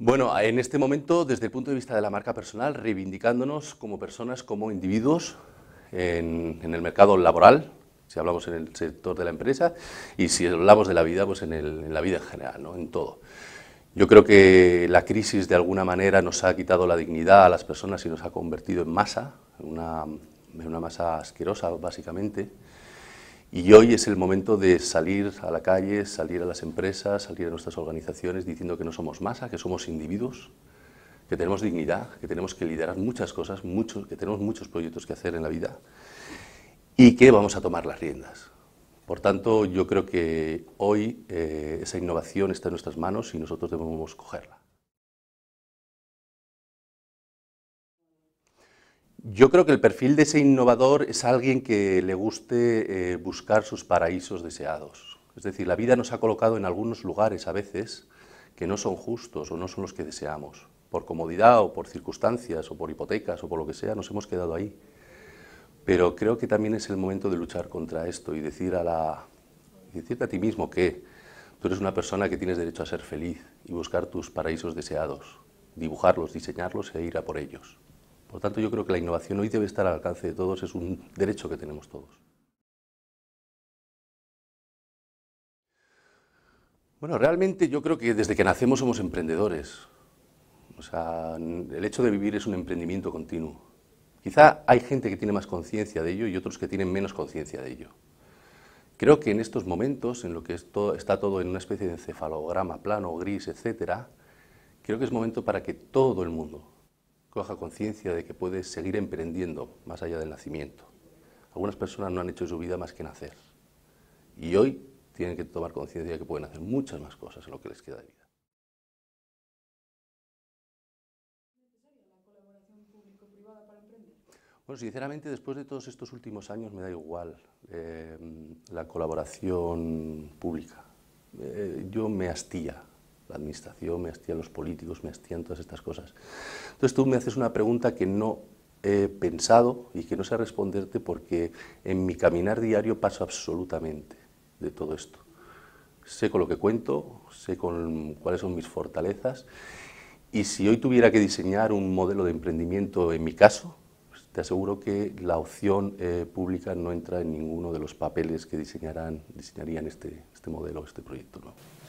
Bueno, en este momento, desde el punto de vista de la marca personal, reivindicándonos como personas, como individuos en, el mercado laboral, si hablamos en el sector de la empresa, y si hablamos de la vida, pues en, la vida en general, ¿no? en todo. Yo creo que la crisis de alguna manera nos ha quitado la dignidad a las personas y nos ha convertido en masa, en una masa asquerosa básicamente, y hoy es el momento de salir a la calle, salir a las empresas, salir a nuestras organizaciones diciendo que no somos masa, que somos individuos, que tenemos dignidad, que tenemos que liderar muchas cosas, que tenemos muchos proyectos que hacer en la vida y que vamos a tomar las riendas. Por tanto, yo creo que hoy eh, esa innovación está en nuestras manos y nosotros debemos cogerla. Yo creo que el perfil de ese innovador es alguien que le guste eh, buscar sus paraísos deseados. Es decir, la vida nos ha colocado en algunos lugares a veces que no son justos o no son los que deseamos. Por comodidad o por circunstancias o por hipotecas o por lo que sea, nos hemos quedado ahí. Pero creo que también es el momento de luchar contra esto y decir a, la, decirte a ti mismo que tú eres una persona que tienes derecho a ser feliz y buscar tus paraísos deseados, dibujarlos, diseñarlos e ir a por ellos. Por tanto, yo creo que la innovación hoy debe estar al alcance de todos, es un derecho que tenemos todos. Bueno, realmente yo creo que desde que nacemos somos emprendedores. O sea, el hecho de vivir es un emprendimiento continuo. Quizá hay gente que tiene más conciencia de ello y otros que tienen menos conciencia de ello. Creo que en estos momentos, en lo que está todo en una especie de encefalograma plano, gris, etcétera, creo que es momento para que todo el mundo, baja conciencia de que puedes seguir emprendiendo más allá del nacimiento. Algunas personas no han hecho su vida más que nacer. Y hoy tienen que tomar conciencia de que pueden hacer muchas más cosas en lo que les queda de vida. Bueno, sinceramente, después de todos estos últimos años me da igual eh, la colaboración pública. Eh, yo me hastía la administración, me hastían los políticos, me hastían todas estas cosas. Entonces tú me haces una pregunta que no he pensado y que no sé responderte porque en mi caminar diario paso absolutamente de todo esto. Sé con lo que cuento, sé con cuáles son mis fortalezas y si hoy tuviera que diseñar un modelo de emprendimiento en mi caso, pues te aseguro que la opción eh, pública no entra en ninguno de los papeles que diseñarán, diseñarían este, este modelo, este proyecto nuevo.